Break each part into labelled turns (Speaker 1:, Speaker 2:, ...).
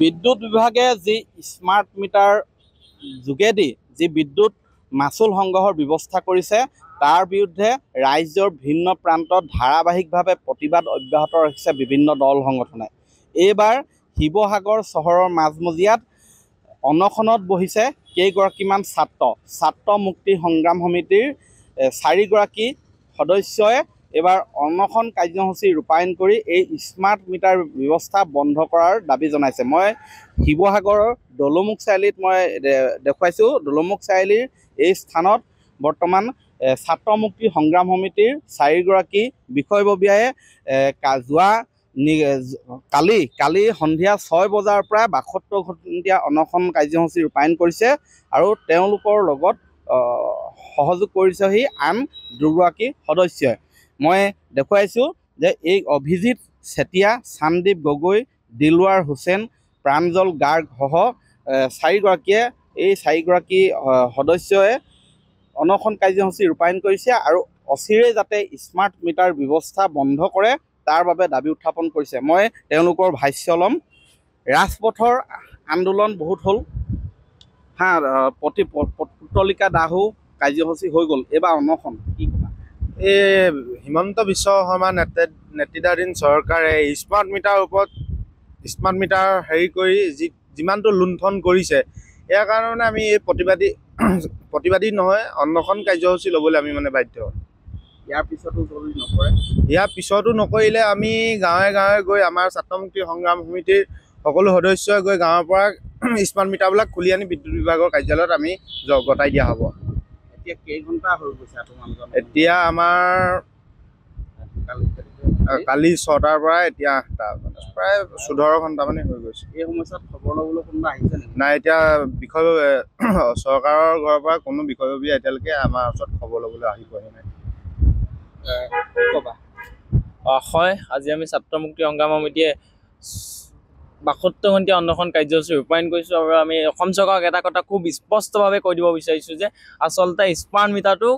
Speaker 1: বিদ্যুৎ বিভাগে যি স্মাৰ্ট মিটাৰ যোগেদি যি বিদ্যুৎ মাচুল সংগ্ৰহৰ ব্যৱস্থা কৰিছে তাৰ বিৰুদ্ধে ৰাজ্যৰ ভিন্ন প্ৰান্তত ধাৰাবাহিকভাৱে প্ৰতিবাদ অব্যাহত ৰাখিছে বিভিন্ন দল সংগঠনে এইবাৰ শিৱসাগৰ চহৰৰ মাজমজিয়াত অনশনত বহিছে কেইগৰাকীমান ছাত্ৰ ছাত্ৰ মুক্তি সংগ্ৰাম সমিতিৰ চাৰিগৰাকী সদস্যই এবাৰ অনশন কাৰ্যসূচী ৰূপায়ণ কৰি এই স্মাৰ্ট মিটাৰ ব্যৱস্থা বন্ধ কৰাৰ দাবী জনাইছে মই শিৱসাগৰৰ দলমুখ চাৰিআলিত মই দেখুৱাইছোঁ দলমুখ চাৰিআলিৰ এই স্থানত বৰ্তমান ছাত্ৰমুক্তি সংগ্ৰাম সমিতিৰ চাৰিগৰাকী বিষয়ববীয়াই যোৱা কালি কালি সন্ধিয়া ছয় বজাৰ পৰা বাসত্তৰ ঘণ্টীয়া অনশন কাৰ্যসূচী ৰূপায়ণ কৰিছে আৰু তেওঁলোকৰ লগত সহযোগ কৰিছেহি আন দুগৰাকী সদস্যই মই দেখুৱাইছোঁ যে এই অভিজিৎ চেতিয়া চানদীপ গগৈ দিলৱাৰ হুছেইন প্ৰাঞ্জল গাৰ্গসহ চাৰিগৰাকীয়ে এই চাৰিগৰাকী সদস্যই অনশন কাৰ্যসূচী ৰূপায়ণ কৰিছে আৰু অচিৰে যাতে স্মাৰ্ট মিটাৰ ব্যৱস্থা বন্ধ কৰে তাৰ বাবে দাবী উত্থাপন কৰিছে মই তেওঁলোকৰ ভাষ্য ল'ম ৰাজপথৰ আন্দোলন বহুত হ'ল হা প্ৰতি পুতলিকা দাহো কাৰ্যসূচী হৈ গ'ল এইবাৰ অনশন কি ক'ব এই হিমন্ত বিশ্ব
Speaker 2: শৰ্মা নেত নেতৃত্বাধীন চৰকাৰে স্মাৰ্ট মিটাৰ ওপৰত স্মাৰ্ট মিটাৰ হেৰি কৰি যি যিমানটো লুণ্ঠন কৰিছে ইয়াৰ কাৰণে আমি এই প্ৰতিবাদী প্ৰতিবাদী নহয় অন্নখন কাৰ্যসূচী ল'বলৈ আমি মানে বাধ্য ইয়াৰ পিছতো নকৰে ইয়াৰ পিছতো নকৰিলে আমি গাঁৱে গাঁৱে গৈ আমাৰ ছাত্ৰমুক্তি সংগ্ৰাম সমিতিৰ সকলো সদস্যই গৈ গাঁৱৰ পৰা স্মাৰ্ট মিটাৰবিলাক খুলি আনি বিদ্যুৎ বিভাগৰ কাৰ্যালয়ত আমি গতাই দিয়া হ'ব
Speaker 1: এতিয়া
Speaker 2: আমাৰ কালি ছটাৰ পৰা এতিয়া আঠটা প্ৰায় চৈধৰ ঘণ্টা মানে হৈ গৈছে এই
Speaker 1: সময়ছোৱাত খবৰ ল'বলৈ কোনোবা আহিছে
Speaker 2: নেকি নাই এতিয়া বিষয় চৰকাৰৰ ঘৰৰ পৰা কোনো
Speaker 3: বিষয়ববী এতিয়ালৈকে আমাৰ ওচৰত খবৰ ল'বলৈ আহি পোৱা নাই ক'বা হয় আজি আমি ছাত্ৰমুক্তি মুক্তি সংগ্ৰাম সমিতিয়ে বাসত্তৰ ঘণ্টীয়া অন্নসন কাৰ্যসূচী ৰূপায়ণ কৰিছোঁ আৰু আমি অসম চৰকাৰক এটা কথা খুব স্পষ্টভাৱে কৈ দিব বিচাৰিছোঁ যে আচলতে স্মাৰ্ট মিটাৰটো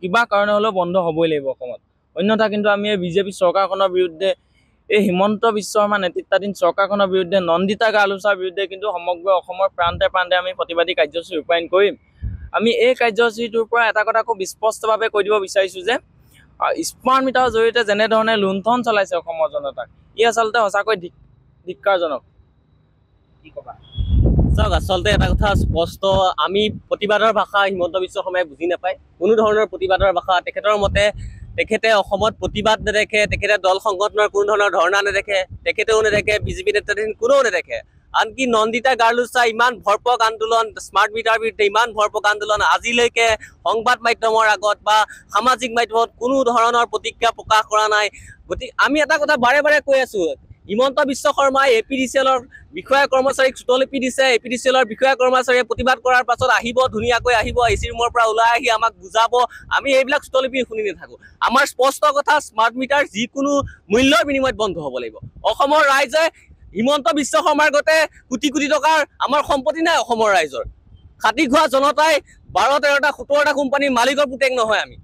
Speaker 3: কিবা কাৰণে হ'লেও বন্ধ হ'বই লাগিব অসমত অন্যথা কিন্তু আমি এই বিজেপি চৰকাৰখনৰ বিৰুদ্ধে এই হিমন্ত বিশ্ব শৰ্মা নেতৃত্বাধীন চৰকাৰখনৰ বিৰুদ্ধে নন্দিতা গালোচাৰ বিৰুদ্ধে কিন্তু সমগ্ৰ অসমৰ প্ৰান্তে প্ৰান্তে আমি প্ৰতিবাদী কাৰ্যসূচী ৰূপায়ণ কৰিম আমি এই কাৰ্যসূচীটোৰ পৰা এটা কথা খুব স্পষ্টভাৱে কৈ দিব বিচাৰিছোঁ যে স্মাৰ্ট মিটাৰৰ জৰিয়তে যেনেধৰণে লুণ্ঠন চলাইছে অসমৰ জনতাক ই আচলতে সঁচাকৈ ধিক্ষাৰজনক
Speaker 4: চাওক আচলতে এটা কথা স্পষ্ট আমি প্ৰতিবাদৰ ভাষা হিমন্ত বিশ্ব শৰ্মাই বুজি নাপায় কোনো ধৰণৰ প্ৰতিবাদৰ ভাষা তেখেতৰ মতে তেখেতে অসমত প্ৰতিবাদ নেদেখে তেখেতে দল সংগঠনৰ কোনো ধৰণৰ ধৰ্ণা নেদেখে তেখেতেও নেদেখে বিজেপি নেতাধীন কোনেও নেদেখে আনকি নন্দিতা গাৰ্লুচা ইমান ভৰপক আন্দোলন স্মাৰ্ট মিটাৰ বিৰুদ্ধে ইমান ভৰপক আন্দোলন আজিলৈকে সংবাদ মাধ্যমৰ আগত বা সামাজিক মাধ্যমত কোনো ধৰণৰ প্ৰতিজ্ঞা প্ৰকাশ কৰা নাই গতিকে আমি এটা কথা বাৰে বাৰে কৈ আছোঁ হিমন্ত বিশ্ব শৰ্মাই এ পি ডি চি এলৰ বিষয়া কৰ্মচাৰীক চুতলিপি দিছে এ পি ডি চি এলৰ বিষয়া কৰ্মচাৰীয়ে প্ৰতিবাদ কৰাৰ পাছত আহিব ধুনীয়াকৈ আহিব এ চি ৰুমৰ পৰা ওলাই আহি আমাক বুজাব আমি এইবিলাক চুটলিপি শুনি নাথাকোঁ আমাৰ স্পষ্ট কথা স্মাৰ্ট মিটাৰ যিকোনো মূল্যৰ বিনিময়ত বন্ধ হ'ব লাগিব অসমৰ ৰাইজে হিমন্ত বিশ্ব শৰ্মাৰ গতে কোটি কোটি টকাৰ আমাৰ সম্পত্তি নাই অসমৰ ৰাইজৰ খাতি খোৱা জনতাই বাৰ তেৰটা সোতৰটা কোম্পানীৰ মালিকৰ পুতেক নহয় আমি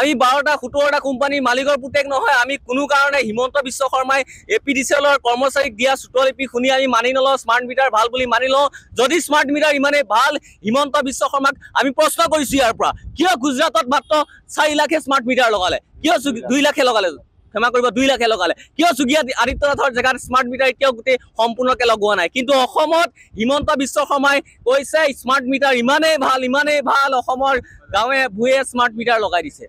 Speaker 4: আমি বাৰটা সোতৰটা কোম্পানীৰ মালিকৰ পুতেক নহয় আমি কোনো কাৰণে হিমন্ত বিশ্ব শৰ্মাই এ পি ডি চি এলৰ কৰ্মচাৰীক দিয়া চুটলিপি শুনি আমি মানি নলওঁ স্মাৰ্ট মিটাৰ ভাল বুলি মানি লওঁ যদি স্মাৰ্ট মিটাৰ ইমানেই ভাল হিমন্ত বিশ্ব শৰ্মাক আমি প্ৰশ্ন কৰিছোঁ ইয়াৰ পৰা কিয় গুজৰাটত মাত্ৰ চাৰি লাখে স্মাৰ্ট মিটাৰ লগালে কিয় দুই লাখে লগালে ক্ষমা কৰিব দুই লাখে লগালে কিয় চুগীয়া আদিত্যনাথৰ জেগাত স্মাৰ্ট মিটাৰ এতিয়াও গোটেই সম্পূৰ্ণকে লগোৱা নাই কিন্তু অসমত হিমন্ত বিশ্ব শৰ্মাই কৈছে স্মাৰ্ট মিটাৰ ইমানেই ভাল ইমানেই ভাল অসমৰ গাঁৱে ভূঞে স্মাৰ্ট মিটাৰ লগাই দিছে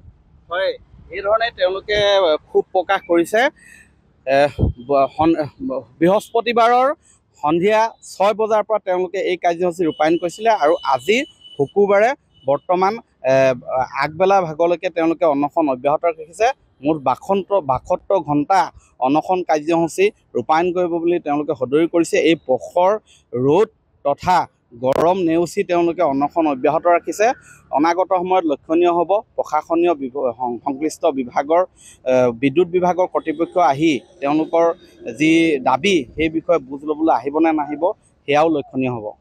Speaker 1: হয় এই ধৰণে তেওঁলোকে ক্ষোভ প্ৰকাশ কৰিছে বৃহস্পতিবাৰৰ সন্ধিয়া ছয় বজাৰ পৰা তেওঁলোকে এই কাৰ্যসূচী ৰূপায়ণ কৰিছিলে আৰু আজি শুকুৰবাৰে বৰ্তমান আগবেলা ভাগলৈকে তেওঁলোকে অনশন অব্যাহত ৰাখিছে মুঠ বাসত্তৰ বাসত্তৰ ঘণ্টা অনশন কাৰ্যসূচী ৰূপায়ণ কৰিব বুলি তেওঁলোকে সদৰি কৰিছে এই পখৰ ৰ'দ তথা গৰম নেওচি তেওঁলোকে অনশন অব্যাহত ৰাখিছে অনাগত সময়ত লক্ষণীয় হ'ব প্ৰশাসনীয় সংশ্লিষ্ট বিভাগৰ বিদ্যুৎ বিভাগৰ কৰ্তৃপক্ষ আহি তেওঁলোকৰ যি দাবী সেই বিষয়ে বুজ ল'বলৈ আহিব নে নাহিব সেয়াও লক্ষণীয় হ'ব